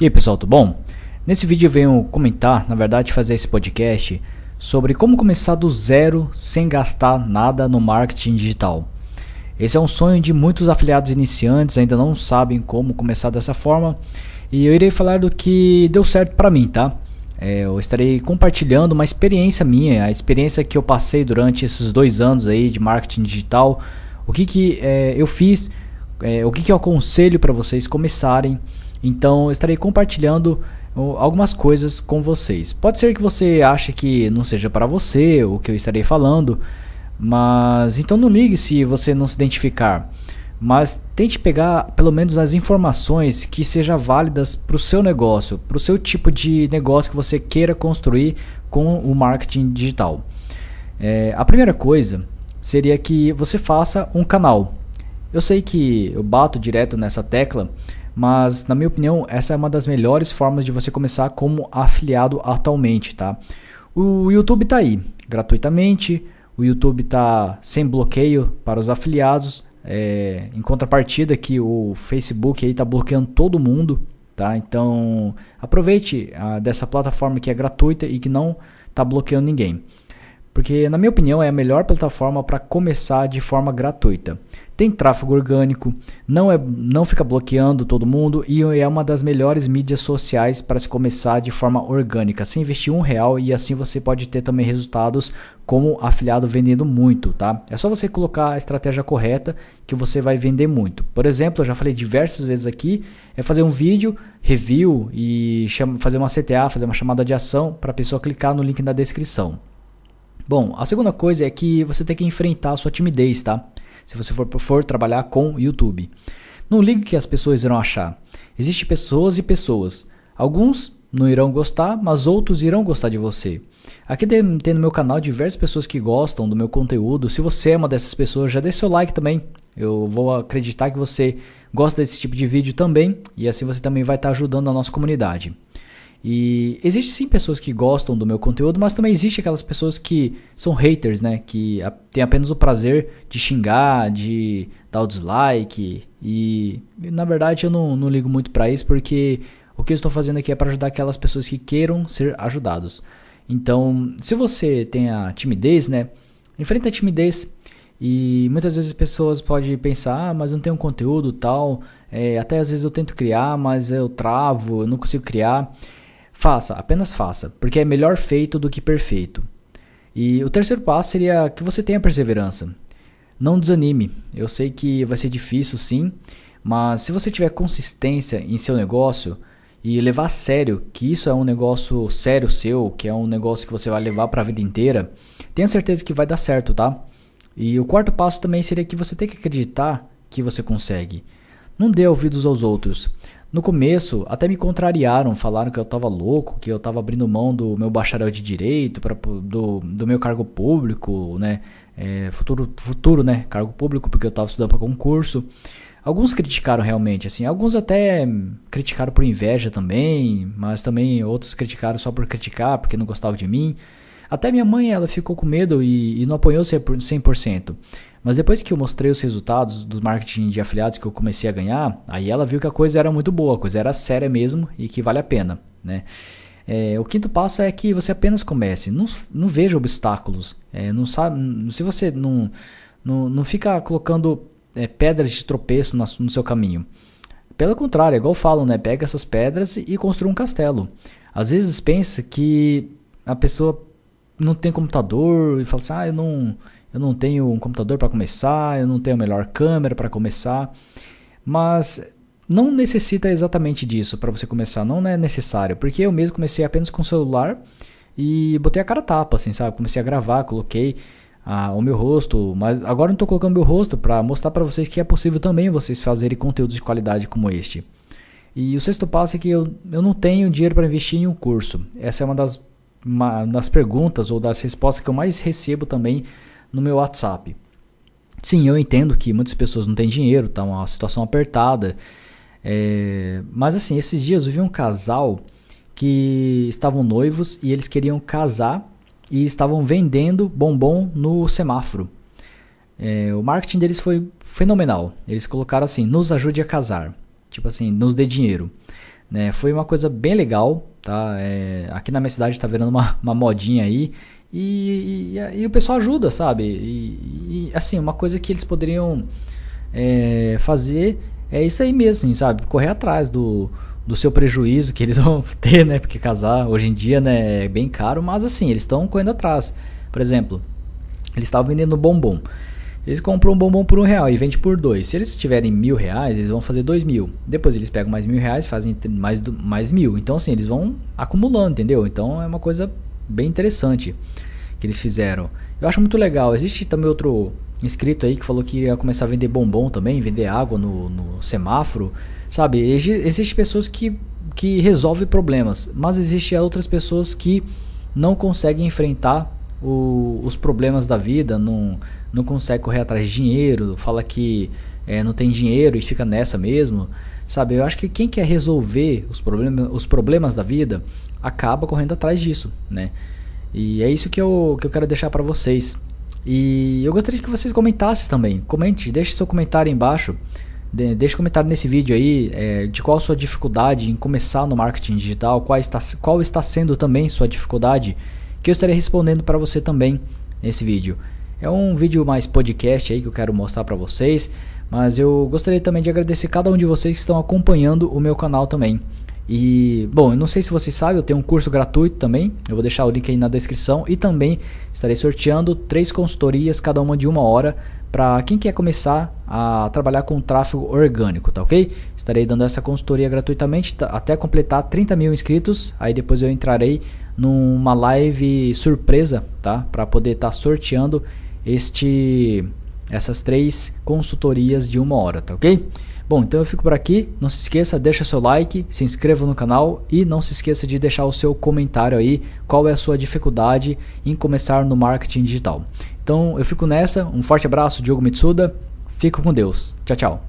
E aí pessoal, tudo bom? Nesse vídeo eu venho comentar, na verdade fazer esse podcast sobre como começar do zero sem gastar nada no marketing digital. Esse é um sonho de muitos afiliados iniciantes, ainda não sabem como começar dessa forma. E eu irei falar do que deu certo para mim, tá? É, eu estarei compartilhando uma experiência minha, a experiência que eu passei durante esses dois anos aí de marketing digital, o que, que é, eu fiz, é, o que, que eu aconselho para vocês começarem então eu estarei compartilhando algumas coisas com vocês. Pode ser que você ache que não seja para você o que eu estarei falando, mas então não ligue se você não se identificar. Mas tente pegar pelo menos as informações que sejam válidas para o seu negócio, para o seu tipo de negócio que você queira construir com o marketing digital. É, a primeira coisa seria que você faça um canal. Eu sei que eu bato direto nessa tecla, mas na minha opinião essa é uma das melhores formas de você começar como afiliado atualmente, tá? O YouTube está aí gratuitamente, o YouTube está sem bloqueio para os afiliados, é, em contrapartida que o Facebook aí está bloqueando todo mundo, tá? Então aproveite a, ah, dessa plataforma que é gratuita e que não está bloqueando ninguém, porque na minha opinião é a melhor plataforma para começar de forma gratuita tem tráfego orgânico, não, é, não fica bloqueando todo mundo e é uma das melhores mídias sociais para se começar de forma orgânica. Sem investir um real e assim você pode ter também resultados como afiliado vendendo muito, tá? É só você colocar a estratégia correta que você vai vender muito. Por exemplo, eu já falei diversas vezes aqui, é fazer um vídeo, review e chama, fazer uma CTA, fazer uma chamada de ação para a pessoa clicar no link na descrição. Bom, a segunda coisa é que você tem que enfrentar a sua timidez, tá? se você for, for trabalhar com YouTube. Não ligue que as pessoas irão achar. Existem pessoas e pessoas. Alguns não irão gostar, mas outros irão gostar de você. Aqui tem no meu canal diversas pessoas que gostam do meu conteúdo. Se você é uma dessas pessoas, já deixe seu like também. Eu vou acreditar que você gosta desse tipo de vídeo também e assim você também vai estar ajudando a nossa comunidade. E existe sim pessoas que gostam do meu conteúdo, mas também existe aquelas pessoas que são haters, né? Que a, tem apenas o prazer de xingar, de dar o dislike. E na verdade eu não, não ligo muito para isso, porque o que eu estou fazendo aqui é para ajudar aquelas pessoas que queiram ser ajudados. Então, se você tem a timidez, né? Enfrenta a timidez. E muitas vezes as pessoas podem pensar, ah, mas não tenho um conteúdo tal. É, até às vezes eu tento criar, mas eu travo, eu não consigo criar. Faça, apenas faça, porque é melhor feito do que perfeito. E o terceiro passo seria que você tenha perseverança. Não desanime. Eu sei que vai ser difícil, sim, mas se você tiver consistência em seu negócio e levar a sério que isso é um negócio sério seu, que é um negócio que você vai levar para a vida inteira, tenha certeza que vai dar certo, tá? E o quarto passo também seria que você tem que acreditar que você consegue. Não dê ouvidos aos outros. No começo, até me contrariaram, falaram que eu tava louco, que eu tava abrindo mão do meu bacharel de direito, pra, do, do meu cargo público, né? É, futuro, futuro, né? Cargo público, porque eu tava estudando para concurso. Alguns criticaram realmente, assim, alguns até criticaram por inveja também, mas também outros criticaram só por criticar, porque não gostavam de mim. Até minha mãe ela ficou com medo e, e não apoiou 100%. Mas depois que eu mostrei os resultados do marketing de afiliados que eu comecei a ganhar, aí ela viu que a coisa era muito boa, a coisa era séria mesmo e que vale a pena, né? É, o quinto passo é que você apenas comece, não, não veja obstáculos, é, não sabe, se você não, não, não fica colocando é, pedras de tropeço no, no seu caminho. Pelo contrário, é igual falam, né? Pega essas pedras e, e construa um castelo. Às vezes pensa que a pessoa não tem computador e fala assim: "Ah, eu não eu não tenho um computador para começar, eu não tenho a melhor câmera para começar". Mas não necessita exatamente disso para você começar, não é necessário, porque eu mesmo comecei apenas com o celular e botei a cara tapa, assim, sabe? Comecei a gravar, coloquei ah, o meu rosto, mas agora não estou colocando meu rosto para mostrar para vocês que é possível também vocês fazerem conteúdos de qualidade como este. E o sexto passo é que eu, eu não tenho dinheiro para investir em um curso. Essa é uma das nas perguntas ou das respostas que eu mais recebo também no meu WhatsApp. Sim, eu entendo que muitas pessoas não têm dinheiro, tá uma situação apertada. É, mas assim, esses dias eu vi um casal que estavam noivos e eles queriam casar e estavam vendendo bombom no semáforo. É, o marketing deles foi fenomenal. Eles colocaram assim: nos ajude a casar. Tipo assim, nos dê dinheiro. Né? Foi uma coisa bem legal, tá? É, aqui na minha cidade está virando uma, uma modinha aí. E, e, e, o pessoal ajuda, sabe? E, e, assim, uma coisa que eles poderiam é, fazer é isso aí mesmo, assim, sabe? Correr atrás do, do seu prejuízo que eles vão ter, né? Porque casar hoje em dia né, é bem caro, mas assim, eles estão correndo atrás. Por exemplo, eles estavam vendendo bombom. Eles compram um bombom por um real e vende por dois. Se eles tiverem mil reais, eles vão fazer dois mil. Depois eles pegam mais mil reais, fazem mais, mais mil. Então assim, eles vão acumulando, entendeu? Então é uma coisa bem interessante que eles fizeram. Eu acho muito legal. Existe também outro inscrito aí que falou que ia começar a vender bombom também, vender água no, no semáforo. Sabe, existem pessoas que, que resolvem problemas, mas existem outras pessoas que não conseguem enfrentar o, os problemas da vida, não, não consegue correr atrás de dinheiro, fala que é, não tem dinheiro e fica nessa mesmo. Sabe, eu acho que quem quer resolver os, problema, os problemas da vida acaba correndo atrás disso, né? E é isso que eu, que eu quero deixar para vocês. E eu gostaria que vocês comentassem também. Comente, deixe seu comentário embaixo. De, deixe um comentário nesse vídeo aí é, de qual a sua dificuldade em começar no marketing digital, qual está, qual está sendo também sua dificuldade que eu estarei respondendo para você também nesse vídeo. É um vídeo mais podcast aí que eu quero mostrar para vocês, mas eu gostaria também de agradecer cada um de vocês que estão acompanhando o meu canal também. E, bom, eu não sei se vocês sabem, eu tenho um curso gratuito também, eu vou deixar o link aí na descrição e também estarei sorteando três consultorias, cada uma de uma hora, para quem quer começar a trabalhar com tráfego orgânico, tá ok? Estarei dando essa consultoria gratuitamente até completar 30 mil inscritos. Aí depois eu entrarei numa live surpresa, tá? Para poder estar tá sorteando este, essas três consultorias de uma hora, tá ok? Bom, então eu fico por aqui. Não se esqueça, deixa seu like, se inscreva no canal e não se esqueça de deixar o seu comentário aí qual é a sua dificuldade em começar no marketing digital. Então eu fico nessa. Um forte abraço, Diogo Mitsuda. Fico com Deus. Tchau, tchau.